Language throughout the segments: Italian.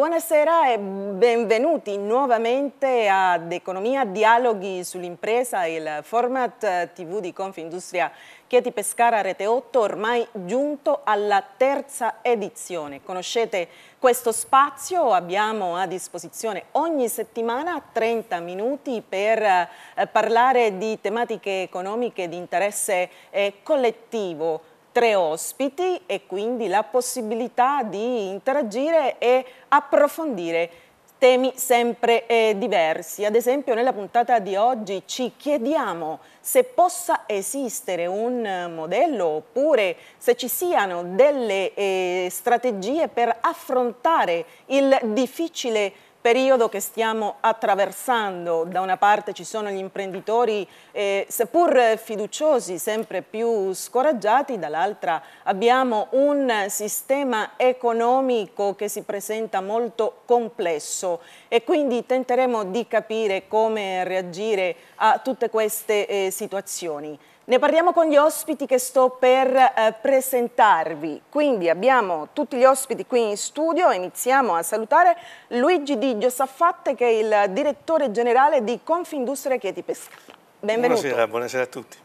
Buonasera e benvenuti nuovamente ad Economia Dialoghi sull'impresa, il format TV di Confindustria Chieti Pescara Rete 8 ormai giunto alla terza edizione. Conoscete questo spazio, abbiamo a disposizione ogni settimana 30 minuti per eh, parlare di tematiche economiche di interesse eh, collettivo tre ospiti e quindi la possibilità di interagire e approfondire temi sempre eh, diversi. Ad esempio nella puntata di oggi ci chiediamo se possa esistere un modello oppure se ci siano delle eh, strategie per affrontare il difficile periodo che stiamo attraversando. Da una parte ci sono gli imprenditori, eh, seppur fiduciosi, sempre più scoraggiati, dall'altra abbiamo un sistema economico che si presenta molto complesso e quindi tenteremo di capire come reagire a tutte queste eh, situazioni. Ne parliamo con gli ospiti che sto per eh, presentarvi. Quindi abbiamo tutti gli ospiti qui in studio. Iniziamo a salutare Luigi Di Giosaffatte che è il direttore generale di Confindustria Chieti Pesca. Benvenuto. Buonasera, buonasera a tutti.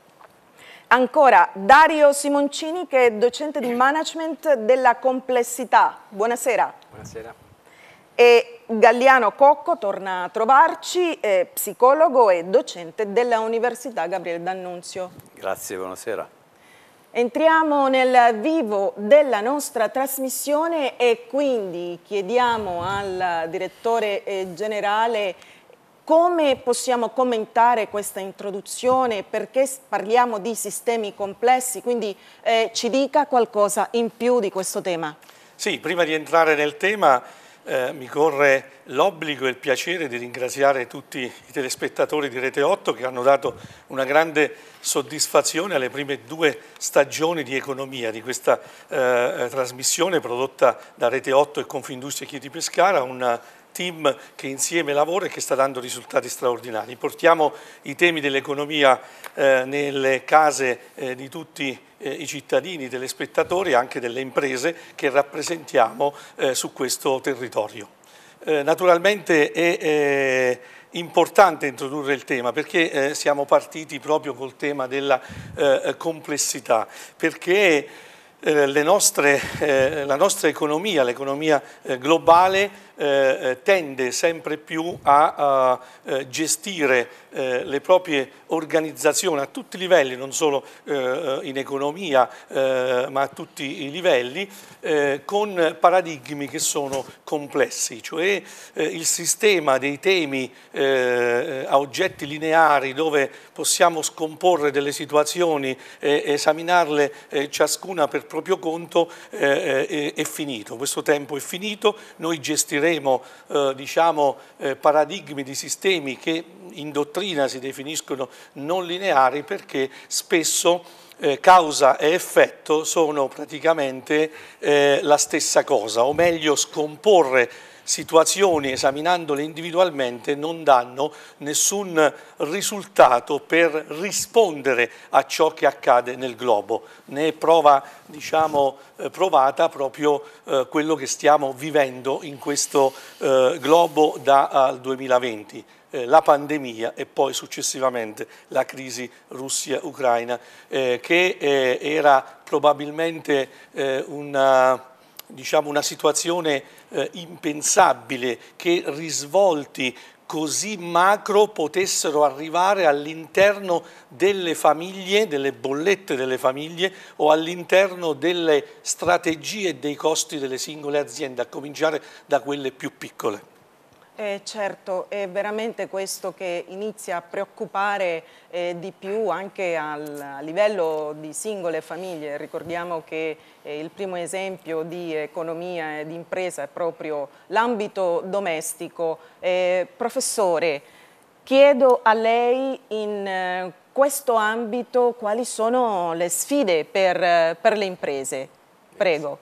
Ancora Dario Simoncini che è docente di management della complessità. Buonasera. Buonasera. E Galliano Cocco torna a trovarci, è psicologo e docente della Università Gabriele D'Annunzio. Grazie, buonasera. Entriamo nel vivo della nostra trasmissione e quindi chiediamo al direttore eh, generale come possiamo commentare questa introduzione, perché parliamo di sistemi complessi, quindi eh, ci dica qualcosa in più di questo tema. Sì, prima di entrare nel tema eh, mi corre l'obbligo e il piacere di ringraziare tutti i telespettatori di Rete 8 che hanno dato una grande soddisfazione alle prime due stagioni di economia di questa eh, eh trasmissione prodotta da Rete 8 e Confindustria Chieti Pescara, una team che insieme lavora e che sta dando risultati straordinari. Portiamo i temi dell'economia eh, nelle case eh, di tutti eh, i cittadini, degli spettatori e anche delle imprese che rappresentiamo eh, su questo territorio. Eh, naturalmente è eh, importante introdurre il tema perché siamo partiti proprio col tema della complessità, perché nostre, eh, la nostra economia, l'economia eh, globale, eh, eh, tende sempre più a, a eh, gestire eh, le proprie organizzazioni a tutti i livelli, non solo eh, eh in economia, ma a tutti i livelli, con paradigmi che sono complessi, cioè il sistema dei temi a oggetti lineari dove possiamo scomporre delle situazioni e esaminarle ciascuna per proprio conto è finito, questo tempo è finito, noi gestiremo affronteremo eh, diciamo, eh, paradigmi di sistemi che in dottrina si definiscono non lineari perché spesso eh, causa e effetto sono praticamente eh, la stessa cosa, o meglio scomporre situazioni esaminandole individualmente non danno nessun risultato per rispondere a ciò che accade nel globo. Ne è prova, diciamo, eh, provata proprio eh, quello che stiamo vivendo in questo eh, globo dal 2020 eh, la pandemia e poi successivamente la crisi Russia-Ucraina, eh, che eh, era probabilmente eh, una diciamo, una situazione eh, impensabile che risvolti così macro potessero arrivare all'interno delle famiglie, delle bollette delle famiglie o all'interno delle strategie e dei costi delle singole aziende, a cominciare da quelle più piccole. Eh, certo, è veramente questo che inizia a preoccupare eh, di più anche al, a livello di singole famiglie. Ricordiamo che eh, il primo esempio di economia e di impresa è proprio l'ambito domestico. Eh, professore, chiedo a lei in eh, questo ambito quali sono le sfide per, eh, per le imprese. Prego.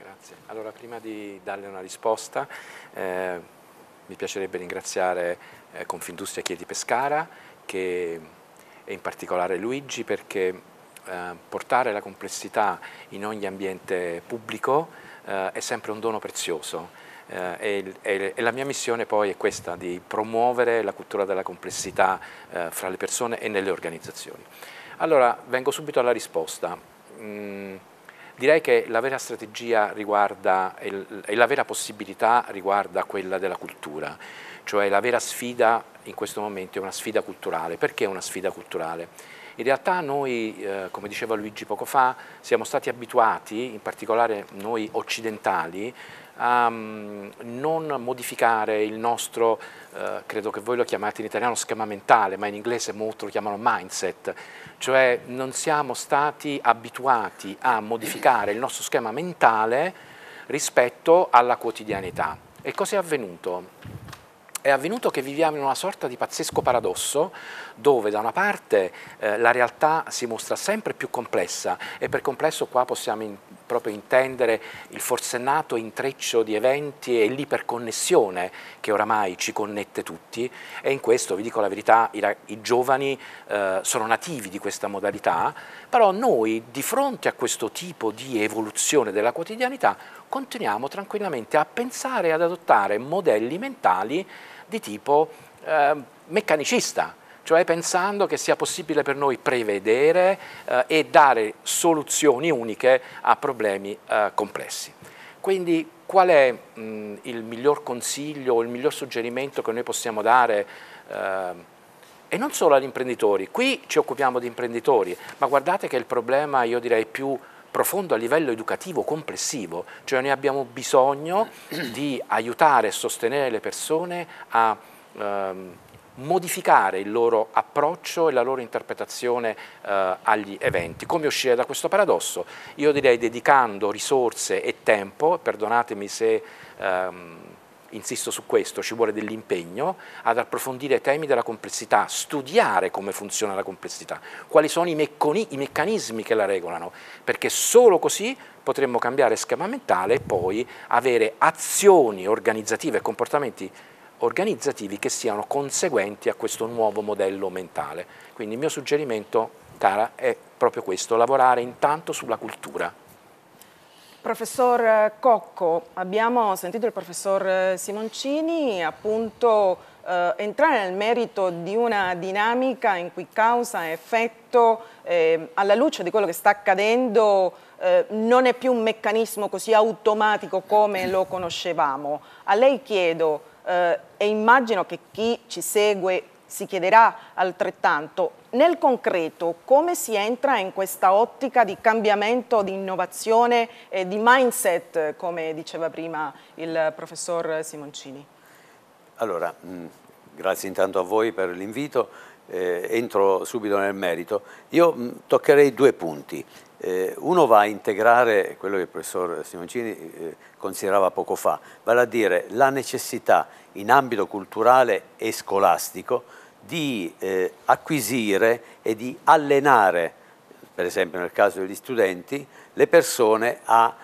Grazie. Allora, prima di darle una risposta, mi piacerebbe ringraziare eh, Confindustria Chiedi Pescara che, e in particolare Luigi perché eh, portare la complessità in ogni ambiente pubblico eh, è sempre un dono prezioso. Eh, e, e, e, la mia missione poi è questa, di promuovere la cultura della complessità eh, fra le persone e nelle organizzazioni. Allora, vengo subito alla risposta. Mm, Direi che la vera strategia riguarda, e la vera possibilità riguarda quella della cultura, cioè la vera sfida in questo momento è una sfida culturale. Perché una sfida culturale? In realtà noi, eh, come diceva Luigi poco fa, siamo stati abituati, in particolare noi occidentali, a um, non modificare il nostro, eh, credo che voi lo chiamate in italiano schema mentale, ma in inglese molto lo chiamano mindset, cioè non siamo stati abituati a modificare il nostro schema mentale rispetto alla quotidianità. E cosa è avvenuto? è avvenuto che viviamo in una sorta di pazzesco paradosso dove da una parte eh, la realtà si mostra sempre più complessa e per complesso qua possiamo proprio intendere il forsennato intreccio di eventi e l'iperconnessione che oramai ci connette tutti e in questo, vi dico la verità, i, i giovani eh, sono nativi di questa modalità, però noi di fronte a questo tipo di evoluzione della quotidianità continuiamo tranquillamente a pensare e ad adottare modelli mentali di tipo eh, meccanicista, cioè pensando che sia possibile per noi prevedere eh, e dare soluzioni uniche a problemi eh, complessi. Quindi qual è mh, il miglior consiglio, o il miglior suggerimento che noi possiamo dare eh, e non solo agli imprenditori, qui ci occupiamo di imprenditori, ma guardate che il problema io direi più profondo a livello educativo complessivo, cioè noi abbiamo bisogno di aiutare e sostenere le persone a ehm, modificare il loro approccio e la loro interpretazione eh, agli eventi. Come uscire da questo paradosso? Io direi dedicando risorse e tempo, perdonatemi se... Ehm, insisto su questo, ci vuole dell'impegno ad approfondire i temi della complessità, studiare come funziona la complessità, quali sono i, mecconi, i meccanismi che la regolano, perché solo così potremmo cambiare schema mentale e poi avere azioni organizzative e comportamenti organizzativi che siano conseguenti a questo nuovo modello mentale. Quindi il mio suggerimento, cara, è proprio questo, lavorare intanto sulla cultura. Professor Cocco, abbiamo sentito il professor Simoncini appunto eh, entrare nel merito di una dinamica in cui causa e effetto eh, alla luce di quello che sta accadendo eh, non è più un meccanismo così automatico come lo conoscevamo. A lei chiedo eh, e immagino che chi ci segue si chiederà altrettanto, nel concreto come si entra in questa ottica di cambiamento, di innovazione e di mindset, come diceva prima il professor Simoncini? Allora, mh, mm, grazie intanto a voi per l'invito, eh, entro subito nel merito. Io mh, mm, toccherei due punti eh, uno va a integrare quello che il professor Simoncini eh, considerava poco fa, vale a dire la necessità in ambito culturale e scolastico di eh, acquisire e di allenare, per esempio nel caso degli studenti, le persone a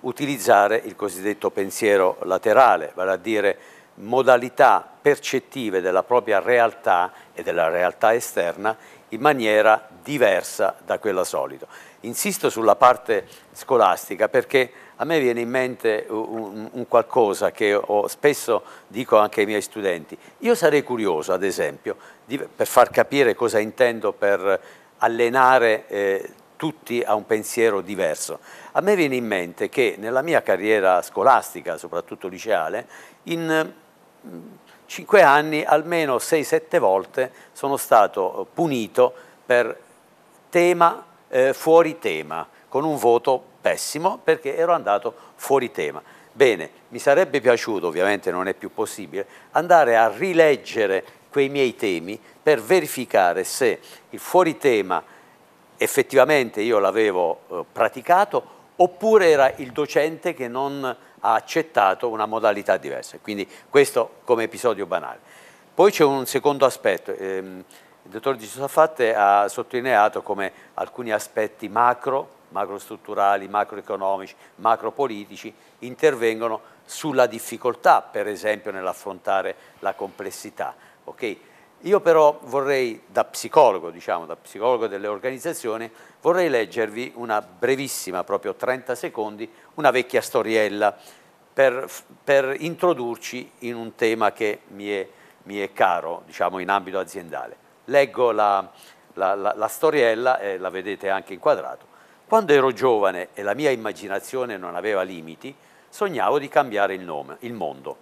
utilizzare il cosiddetto pensiero laterale, vale a dire modalità percettive della propria realtà e della realtà esterna in maniera diversa da quella solita. Insisto sulla parte scolastica perché a me viene in mente un, un qualcosa che ho, spesso dico anche ai miei studenti. Io sarei curioso, ad esempio, di, per far capire cosa intendo per allenare eh, tutti a un pensiero diverso. A me viene in mente che nella mia carriera scolastica, soprattutto liceale, in 5 anni, almeno 6-7 volte sono stato eh, punito per tema eh, fuori tema, con un voto pessimo perché ero andato fuori tema. Bene, mi sarebbe piaciuto, ovviamente non è più possibile, andare a rileggere quei miei temi per verificare se il fuori tema effettivamente io l'avevo eh, praticato oppure era il docente che non ha accettato una modalità diversa. Quindi questo come episodio banale. Poi c'è un secondo aspetto. Ehm, il dottor Di Sosafatte ha sottolineato come alcuni aspetti macro, macrostrutturali, macroeconomici, macropolitici intervengono sulla difficoltà, per esempio, nell'affrontare la complessità. Okay? Io però vorrei, da psicologo, diciamo, da psicologo delle organizzazioni, vorrei leggervi una brevissima, proprio 30 secondi, una vecchia storiella per, per introdurci in un tema che mi è, mi è, caro, diciamo, in ambito aziendale. Leggo la, la, la, la storiella e la vedete anche inquadrato. Quando ero giovane e la mia immaginazione non aveva limiti, sognavo di cambiare il, nome, il mondo.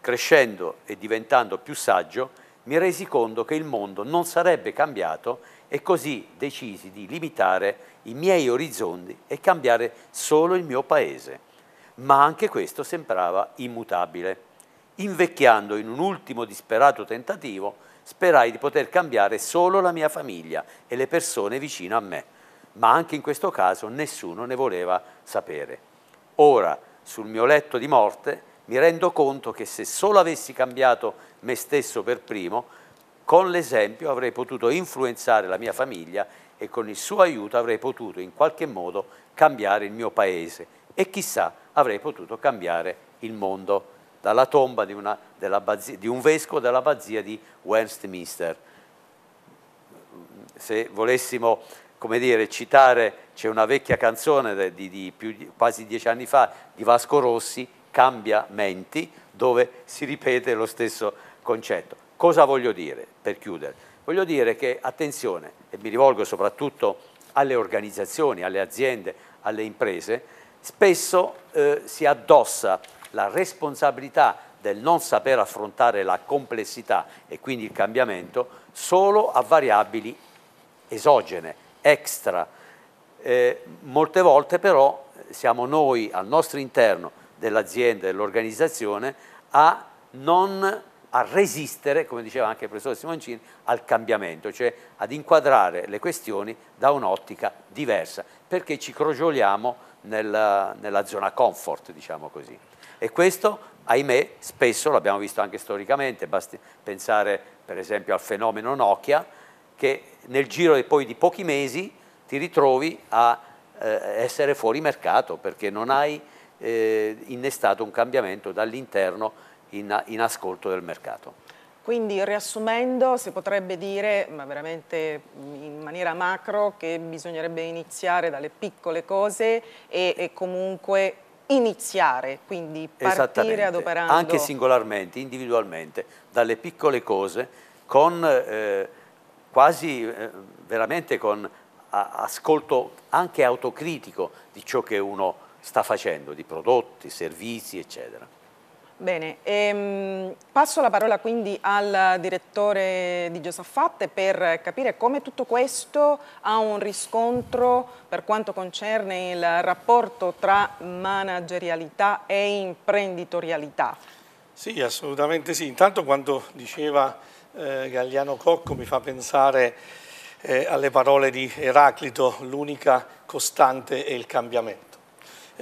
Crescendo e diventando più saggio, mi resi conto che il mondo non sarebbe cambiato e così decisi di limitare i miei orizzonti e cambiare solo il mio paese. Ma anche questo sembrava immutabile. Invecchiando in un ultimo disperato tentativo, sperai di poter cambiare solo la mia famiglia e le persone vicino a me, ma anche in questo caso nessuno ne voleva sapere. Ora, sul mio letto di morte, mi rendo conto che se solo avessi cambiato me stesso per primo, con l'esempio avrei potuto influenzare la mia famiglia e con il suo aiuto avrei potuto in qualche modo cambiare il mio paese e chissà avrei potuto cambiare il mondo dalla tomba di, una, bazia, di un vescovo dell'abbazia di Westminster. Se volessimo come dire, citare, c'è una vecchia canzone di, di più, quasi dieci anni fa di Vasco Rossi, Cambia Menti, dove si ripete lo stesso concetto. Cosa voglio dire per chiudere? Voglio dire che attenzione, e mi rivolgo soprattutto alle organizzazioni, alle aziende, alle imprese, spesso eh, si addossa la responsabilità del non saper affrontare la complessità e quindi il cambiamento solo a variabili esogene, extra. Eh, molte volte però siamo noi al nostro interno dell'azienda, dell'organizzazione, a non a resistere, come diceva anche il professor Simoncini, al cambiamento, cioè ad inquadrare le questioni da un'ottica diversa, perché ci crogioliamo nella, nella zona comfort, diciamo così. E questo, ahimè, spesso l'abbiamo visto anche storicamente, basti pensare per esempio al fenomeno Nokia, che nel giro poi di pochi mesi ti ritrovi a eh, essere fuori mercato perché non hai eh, innestato un cambiamento dall'interno in, in ascolto del mercato. Quindi riassumendo si potrebbe dire, ma veramente in maniera macro, che bisognerebbe iniziare dalle piccole cose e, e comunque iniziare, quindi partire adoperando. Anche singolarmente, individualmente, dalle piccole cose, con eh, quasi eh, veramente con ascolto anche autocritico di ciò che uno sta facendo, di prodotti, servizi, eccetera. Bene, ehm, passo la parola quindi al direttore di Giosaffatte per capire come tutto questo ha un riscontro per quanto concerne il rapporto tra managerialità e imprenditorialità. Sì, assolutamente sì. Intanto quando diceva eh, Gagliano Cocco mi fa pensare eh, alle parole di Eraclito, l'unica costante è il cambiamento.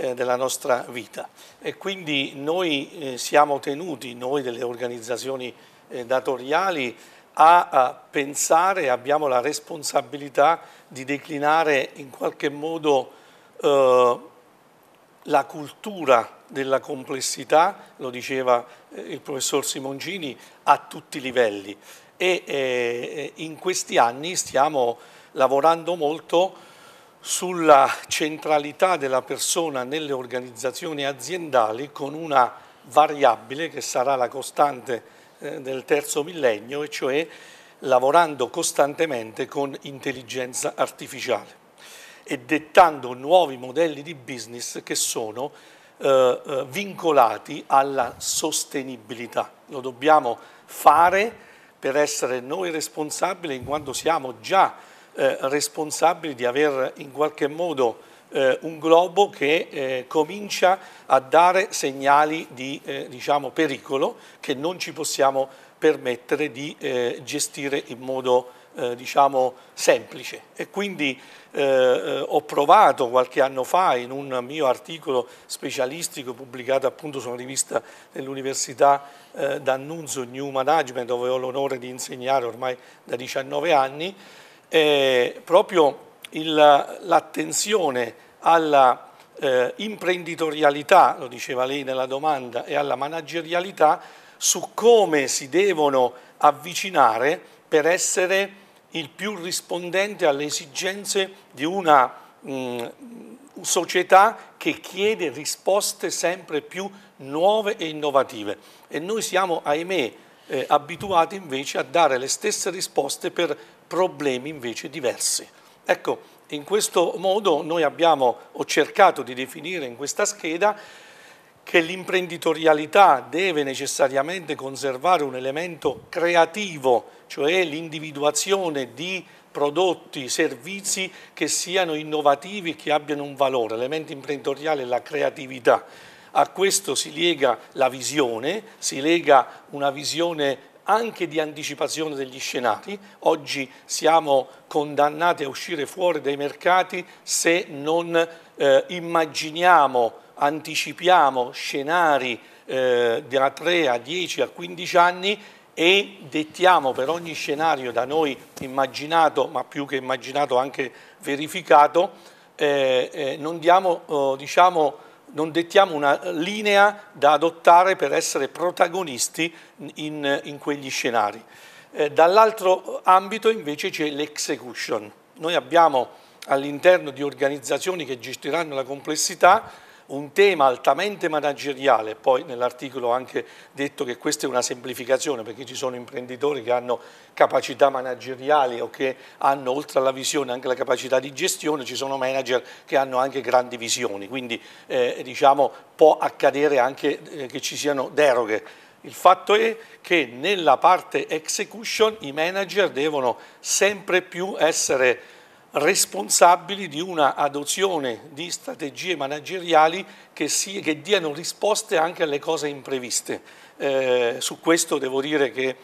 Eh, della nostra vita. E quindi noi eh, siamo tenuti, noi delle organizzazioni eh, datoriali, a pensare, abbiamo la responsabilità di declinare in qualche modo la cultura della complessità, lo diceva il professor Simoncini, a tutti i livelli e in questi anni stiamo lavorando molto sulla centralità della persona nelle organizzazioni aziendali con una variabile che sarà la costante eh, del terzo millennio, e cioè lavorando costantemente con intelligenza artificiale e dettando nuovi modelli di business che sono eh, eh vincolati alla sostenibilità. Lo dobbiamo fare per essere noi responsabili in quanto siamo già eh, responsabili di aver in qualche modo eh, un globo che eh, comincia a dare segnali di eh, diciamo, pericolo che non ci possiamo permettere di eh, gestire in modo eh, diciamo, semplice. E quindi ho provato qualche anno fa in un mio articolo specialistico pubblicato appunto su una rivista dell'Università eh, D'Annunzio New Management dove ho l'onore di insegnare ormai da 19 anni, eh, proprio l'attenzione alla eh, imprenditorialità, lo diceva lei nella domanda, e alla managerialità su come si devono avvicinare per essere il più rispondente alle esigenze di una mh, mm, società che chiede risposte sempre più nuove e innovative. E noi siamo, ahimè, eh, abituati invece a dare le stesse risposte per problemi invece diversi. Ecco, in questo modo noi abbiamo, ho cercato di definire in questa scheda che l'imprenditorialità deve necessariamente conservare un elemento creativo, cioè l'individuazione di prodotti, servizi che siano innovativi e che abbiano un valore. L'elemento imprenditoriale è la creatività. A questo si lega la visione, si lega una visione anche di anticipazione degli scenari. Oggi siamo condannati a uscire fuori dai mercati se non eh, immaginiamo, anticipiamo scenari eh, da 3 a 10 a 15 anni e dettiamo per ogni scenario da noi immaginato, ma più che immaginato anche verificato, eh, eh non diamo oh, diciamo, non dettiamo una linea da adottare per essere protagonisti in, in quegli scenari. Eh, Dall'altro ambito invece c'è l'execution. Noi abbiamo all'interno di organizzazioni che gestiranno la complessità un tema altamente manageriale, poi nell'articolo ho anche detto che questa è una semplificazione perché ci sono imprenditori che hanno capacità manageriali o che hanno oltre alla visione anche la capacità di gestione, ci sono manager che hanno anche grandi visioni, quindi eh, diciamo, può accadere anche eh, che ci siano deroghe. Il fatto è che nella parte execution i manager devono sempre più essere responsabili di una adozione di strategie manageriali che, si, che diano risposte anche alle cose impreviste. Eh, su questo devo dire che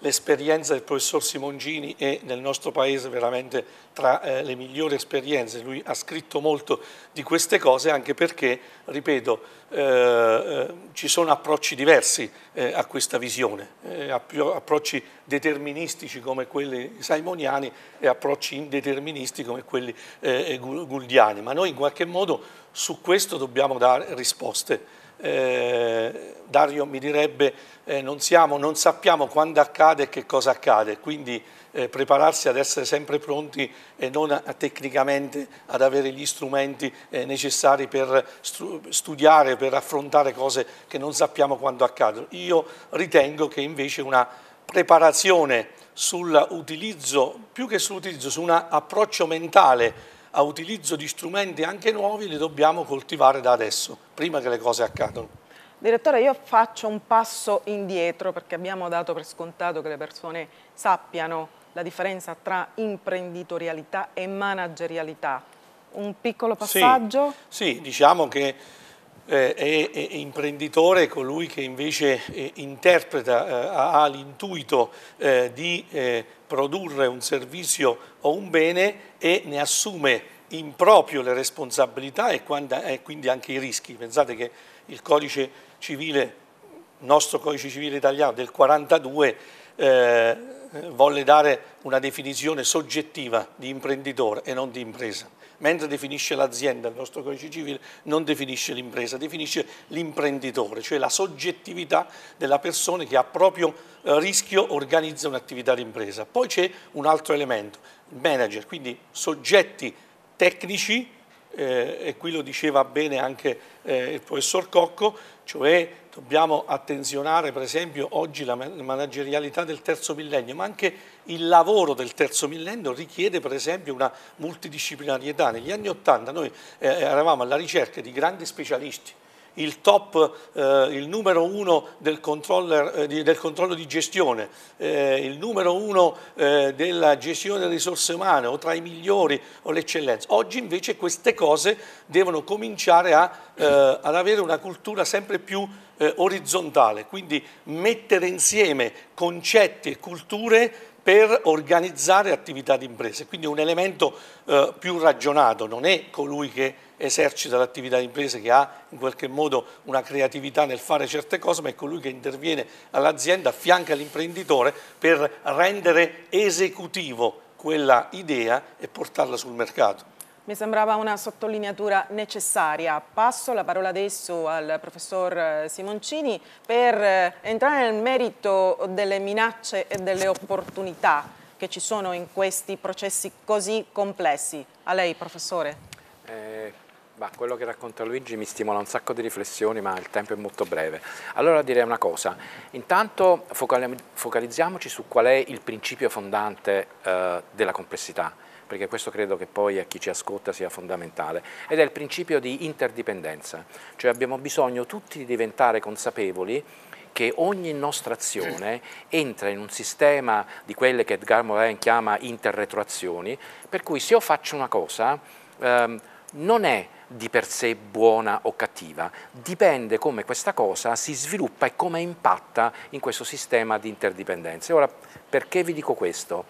l'esperienza del professor Simongini è nel nostro paese veramente tra eh, le migliori esperienze, lui ha scritto molto di queste cose anche perché, ripeto, eh, eh ci sono approcci diversi eh, a questa visione, eh, approcci deterministici come quelli saimoniani e approcci indeterministici come quelli eh, guldiani, ma noi in qualche modo su questo dobbiamo dare risposte eh, Dario mi direbbe eh, non, siamo, non, sappiamo quando accade e che cosa accade, quindi eh, prepararsi ad essere sempre pronti e non a, a tecnicamente ad avere gli strumenti eh, necessari per stru studiare, per affrontare cose che non sappiamo quando accadono. Io ritengo che invece una preparazione sull'utilizzo, più che sull'utilizzo, su un approccio mentale a utilizzo di strumenti anche nuovi li dobbiamo coltivare da adesso, prima che le cose accadano. Direttore, io faccio un passo indietro perché abbiamo dato per scontato che le persone sappiano la differenza tra imprenditorialità e managerialità. Un piccolo passaggio? Sì, sì diciamo che eh, è, è, imprenditore, è colui che invece eh, interpreta, eh, ha, ha l'intuito eh, di eh, produrre un servizio o un bene e ne assume in proprio le responsabilità e quindi anche i rischi. Pensate che il codice civile, nostro codice civile italiano del 42 eh, volle dare una definizione soggettiva di imprenditore e non di impresa mentre definisce l'azienda, il nostro codice civile, non definisce l'impresa, definisce l'imprenditore, cioè la soggettività della persona che a proprio eh, rischio organizza un'attività di impresa. Poi c'è un altro elemento, il manager, quindi soggetti tecnici, eh, e qui lo diceva bene anche eh, il professor Cocco, cioè dobbiamo attenzionare per esempio oggi la managerialità del terzo millennio, ma anche il lavoro del terzo millennio richiede per esempio una multidisciplinarietà. Negli anni Ottanta noi eh, eravamo alla ricerca di grandi specialisti, il top, eh, il numero uno del, eh, di, del controllo di gestione, eh, il numero uno eh, della gestione delle risorse umane o tra i migliori o l'eccellenza. Oggi invece queste cose devono cominciare a, eh, ad avere una cultura sempre più eh, orizzontale, quindi mettere insieme concetti e culture per organizzare attività di imprese, quindi un elemento più ragionato, non è colui che esercita l'attività di impresa, che ha in qualche modo una creatività nel fare certe cose, ma è colui che interviene all'azienda, affianca l'imprenditore per rendere esecutivo quella idea e portarla sul mercato. Mi sembrava una sottolineatura necessaria. Passo la parola adesso al professor eh, Simoncini per eh, entrare nel merito delle minacce e delle opportunità che ci sono in questi processi così complessi. A lei, professore. Eh, Bah, quello che racconta Luigi mi stimola un sacco di riflessioni, ma il tempo è molto breve. Allora direi una cosa, intanto focalizziamoci su qual è il principio fondante eh, della complessità, perché questo credo che poi a chi ci ascolta sia fondamentale, ed è il principio di interdipendenza, cioè abbiamo bisogno tutti di diventare consapevoli che ogni nostra azione entra in un sistema di quelle che Edgar Morin chiama interretroazioni, per cui se io faccio una cosa, ehm, non è di per sé buona o cattiva, dipende come questa cosa si sviluppa e come impatta in questo sistema di interdipendenze. Ora, perché vi dico questo?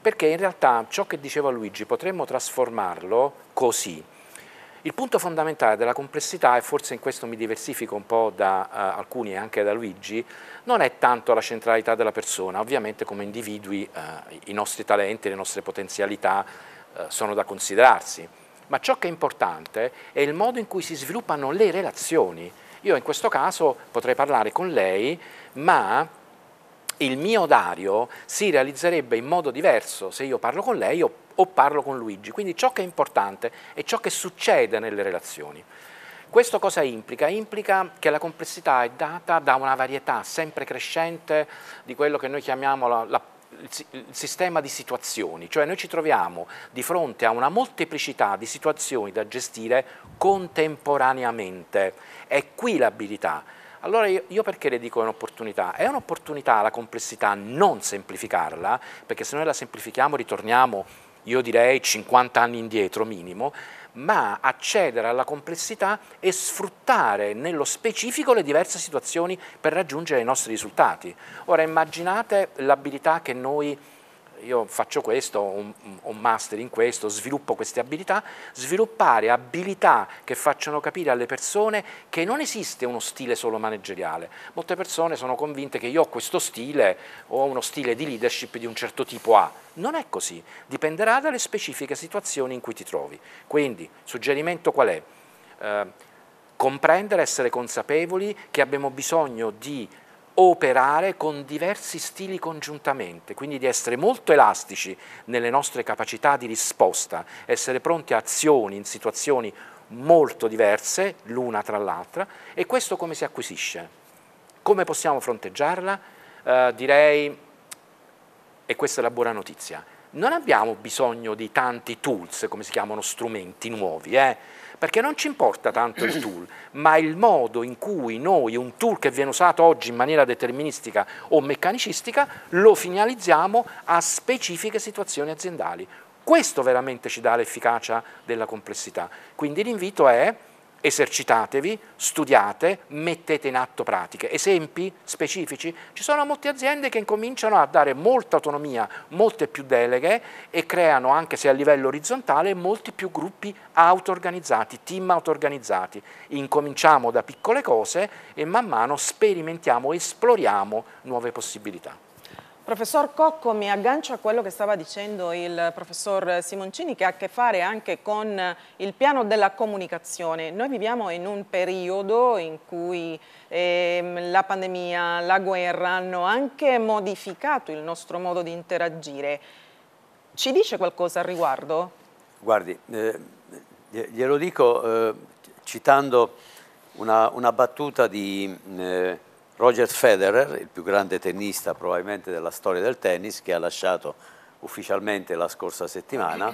Perché in realtà ciò che diceva Luigi potremmo trasformarlo così. Il punto fondamentale della complessità, e forse in questo mi diversifico un po' da uh, alcuni e anche da Luigi, non è tanto la centralità della persona, ovviamente come individui uh, i nostri talenti, le nostre potenzialità uh, sono da considerarsi, ma ciò che è importante è il modo in cui si sviluppano le relazioni. Io in questo caso potrei parlare con lei, ma il mio Dario si realizzerebbe in modo diverso se io parlo con lei o, o, parlo con Luigi. Quindi ciò che è importante è ciò che succede nelle relazioni. Questo cosa implica? Implica che la complessità è data da una varietà sempre crescente di quello che noi chiamiamo la, la il sistema di situazioni, cioè noi ci troviamo di fronte a una molteplicità di situazioni da gestire contemporaneamente, è qui l'abilità. Allora io, perché le dico un'opportunità? È un'opportunità la complessità non semplificarla, perché se noi la semplifichiamo ritorniamo, io direi, 50 anni indietro minimo, ma accedere alla complessità e sfruttare nello specifico le diverse situazioni per raggiungere i nostri risultati. Ora immaginate l'abilità che noi io faccio questo, ho un, un, master in questo, sviluppo queste abilità, sviluppare abilità che facciano capire alle persone che non esiste uno stile solo manageriale. Molte persone sono convinte che io ho questo stile, o uno stile di leadership di un certo tipo A. Non è così, dipenderà dalle specifiche situazioni in cui ti trovi. Quindi, suggerimento qual è? Eh, comprendere, essere consapevoli che abbiamo bisogno di operare con diversi stili congiuntamente, quindi di essere molto elastici nelle nostre capacità di risposta, essere pronti a azioni in situazioni molto diverse l'una tra l'altra e questo come si acquisisce? Come possiamo fronteggiarla? Eh, direi, e questa è la buona notizia, non abbiamo bisogno di tanti tools, come si chiamano strumenti nuovi, eh? perché non ci importa tanto il tool, ma il modo in cui noi un tool che viene usato oggi in maniera deterministica o meccanicistica lo finalizziamo a specifiche situazioni aziendali. Questo veramente ci dà l'efficacia della complessità. Quindi l'invito è esercitatevi, studiate, mettete in atto pratiche. Esempi specifici? Ci sono molte aziende che incominciano a dare molta autonomia, molte più deleghe e creano, anche se a livello orizzontale, molti più gruppi auto-organizzati, team auto-organizzati. Incominciamo da piccole cose e man mano sperimentiamo, esploriamo nuove possibilità. Professor Cocco, mi aggancio a quello che stava dicendo il professor Simoncini che ha a che fare anche con il piano della comunicazione. Noi viviamo in un periodo in cui eh, la pandemia, la guerra hanno anche modificato il nostro modo di interagire. Ci dice qualcosa al riguardo? Guardi, eh, glielo dico eh, citando una, una, battuta di eh, Roger Federer, il più grande tennista probabilmente della storia del tennis, che ha lasciato ufficialmente la scorsa settimana,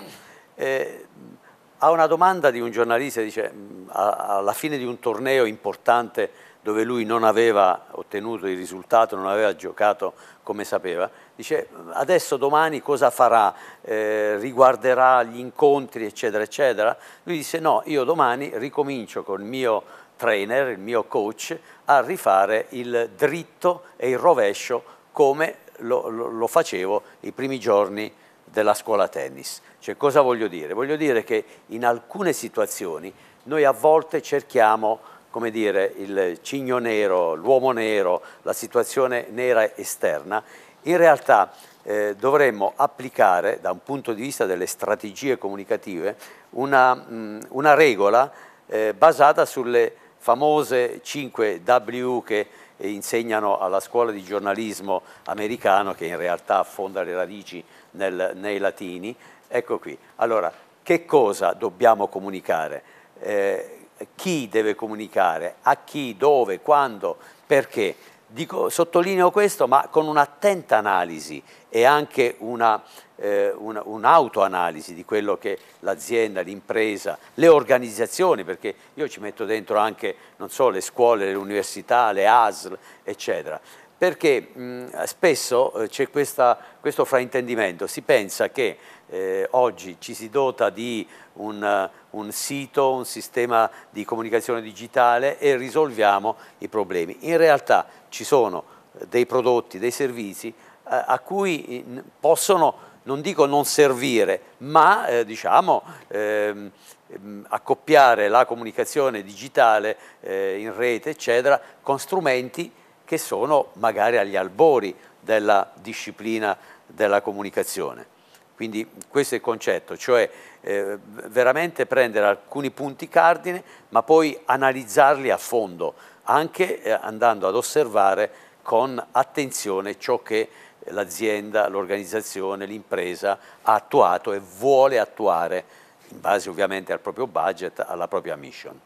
eh, mm, a una domanda di un giornalista, dice, mm, alla fine di un torneo importante dove lui non aveva ottenuto il risultato, non aveva giocato come sapeva, dice mm, adesso domani cosa farà, eh, riguarderà gli incontri eccetera eccetera, lui disse no, io domani ricomincio con il mio trainer, il mio coach, a rifare il dritto e il rovescio come lo, lo, lo facevo i primi giorni della scuola tennis. Cioè, cosa voglio dire? Voglio dire che in alcune situazioni noi a volte cerchiamo come dire, il cigno nero, l'uomo nero, la situazione nera esterna, in realtà eh, dovremmo applicare da un punto di vista delle strategie comunicative una, mh, mm, una regola eh, basata sulle famose 5W che insegnano alla scuola di giornalismo americano, che in realtà affonda le radici nel, nei latini. Ecco qui. Allora, che cosa dobbiamo comunicare? Eh, chi deve comunicare? A chi? Dove? Quando? Perché? Dico, sottolineo questo, ma con un'attenta analisi e anche una, eh, un, un'autoanalisi di quello che l'azienda, l'impresa, le organizzazioni, perché io ci metto dentro anche, non so, le scuole, le università, le ASL, eccetera. Perché mh, spesso eh, c'è questo fraintendimento, si pensa che eh, oggi ci si dota di un, un, sito, un sistema di comunicazione digitale e risolviamo i problemi. In realtà ci sono eh, dei prodotti, dei servizi eh, a cui possono, non dico non servire, ma eh, diciamo ehm, ehm, accoppiare la comunicazione digitale eh, in rete, eccetera, con strumenti che sono magari agli albori della disciplina della comunicazione. Quindi questo è il concetto, cioè eh, veramente prendere alcuni punti cardine ma poi analizzarli a fondo, anche eh, andando ad osservare con attenzione ciò che l'azienda, l'organizzazione, l'impresa ha attuato e vuole attuare in base ovviamente al proprio budget, alla propria mission.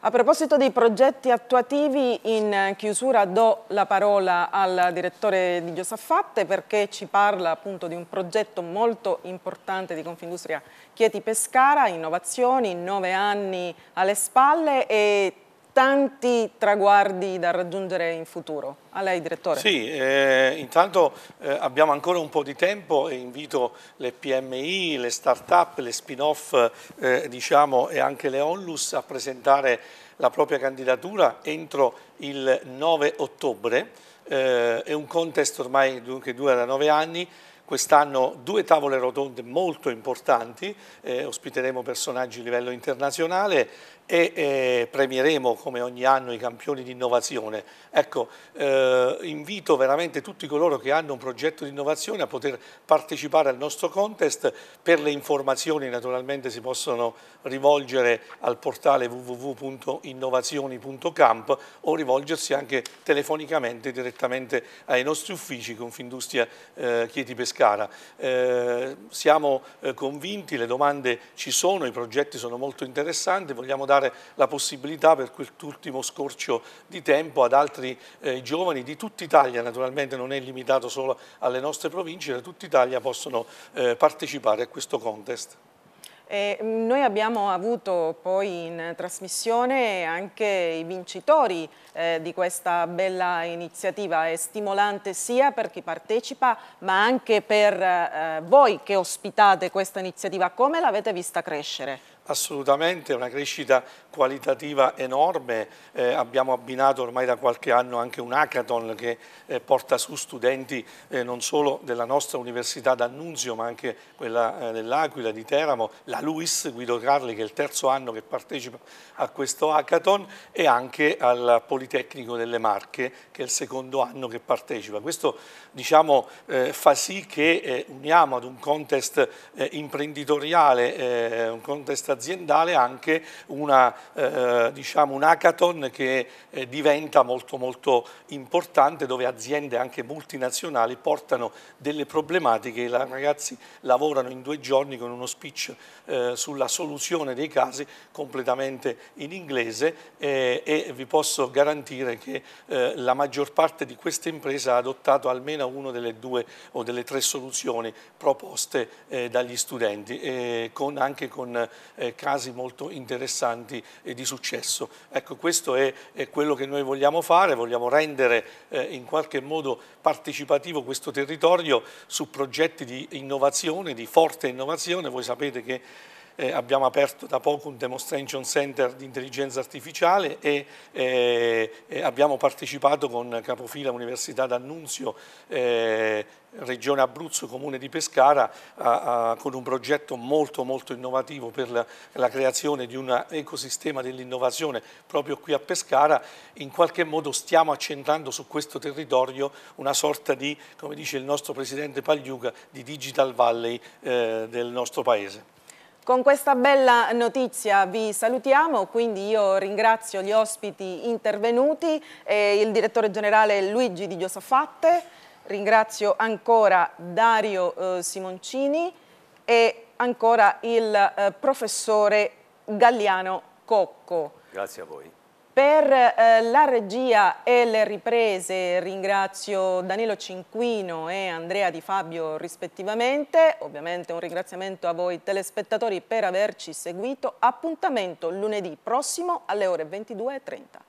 A proposito dei progetti attuativi, in chiusura do la parola al direttore di Giosaffatte perché ci parla appunto di un progetto molto importante di Confindustria Chieti Pescara, innovazioni, nove anni alle spalle e tanti traguardi da raggiungere in futuro. A lei, direttore. Sì, eh, intanto eh, abbiamo ancora un po' di tempo e invito le PMI, le start-up, le spin-off eh, diciamo, e anche le onlus a presentare la propria candidatura entro il 9 ottobre. Eh, è un contest ormai che dura da nove anni quest'anno due tavole rotonde molto importanti, eh, ospiteremo personaggi a livello internazionale e eh, premieremo come ogni anno i campioni di innovazione. Ecco, eh, invito veramente tutti coloro che hanno un progetto di innovazione a poter partecipare al nostro contest. Per le informazioni naturalmente si possono rivolgere al portale www.innovazioni.camp o rivolgersi anche telefonicamente direttamente ai nostri uffici Confindustria eh, Chieti Pescara. Eh, siamo eh, convinti, le domande ci sono, i progetti sono molto interessanti, vogliamo dare dare la possibilità per quest'ultimo scorcio di tempo ad altri eh, giovani di tutta Italia, naturalmente non è limitato solo alle nostre province, da tutta Italia possono eh, partecipare a questo contest. Eh, noi abbiamo avuto poi in trasmissione anche i vincitori eh, di questa bella iniziativa, è stimolante sia per chi partecipa ma anche per eh, voi che ospitate questa iniziativa, come l'avete vista crescere? assolutamente una crescita qualitativa enorme, eh, abbiamo abbinato ormai da qualche anno anche un hackathon che eh, porta su studenti eh, non solo della nostra università d'Annunzio ma anche quella eh, dell'Aquila, di Teramo, la LUIS Guido Carli che è il terzo anno che partecipa a questo hackathon e anche al Politecnico delle Marche che è il secondo anno che partecipa. Questo diciamo, eh, fa sì che eh, uniamo ad un contest imprenditoriale, un contest aziendale anche una eh, eh, diciamo un hackathon che eh, diventa molto, molto importante dove aziende anche multinazionali portano delle problematiche i ragazzi lavorano in due giorni con uno speech eh, sulla soluzione dei casi completamente in inglese eh, e vi posso garantire che la maggior parte di queste imprese ha adottato almeno una delle due o delle tre soluzioni proposte dagli studenti con, anche con casi molto interessanti di successo. Ecco, questo è, è, quello che noi vogliamo fare, vogliamo rendere eh, in qualche modo partecipativo questo territorio su progetti di innovazione, di forte innovazione. Voi sapete che eh, abbiamo aperto da poco un demonstration center di intelligenza artificiale e, eh, abbiamo partecipato con capofila Università d'Annunzio eh, Regione Abruzzo, Comune di Pescara, a, a, con un progetto molto, molto innovativo per la, la creazione di un ecosistema dell'innovazione proprio qui a Pescara, in qualche modo stiamo accentrando su questo territorio una sorta di, come dice il nostro Presidente Pagliuca, di Digital Valley eh, del nostro Paese. Con questa bella notizia vi salutiamo, quindi io ringrazio gli ospiti intervenuti, e il direttore generale Luigi Di Giosafatte, ringrazio ancora Dario eh, Simoncini e ancora il eh, professore Galliano Cocco. Grazie a voi. Per eh, la regia e le riprese ringrazio Danilo Cinquino e Andrea Di Fabio rispettivamente, ovviamente un ringraziamento a voi telespettatori per averci seguito, appuntamento lunedì prossimo alle ore 22.30.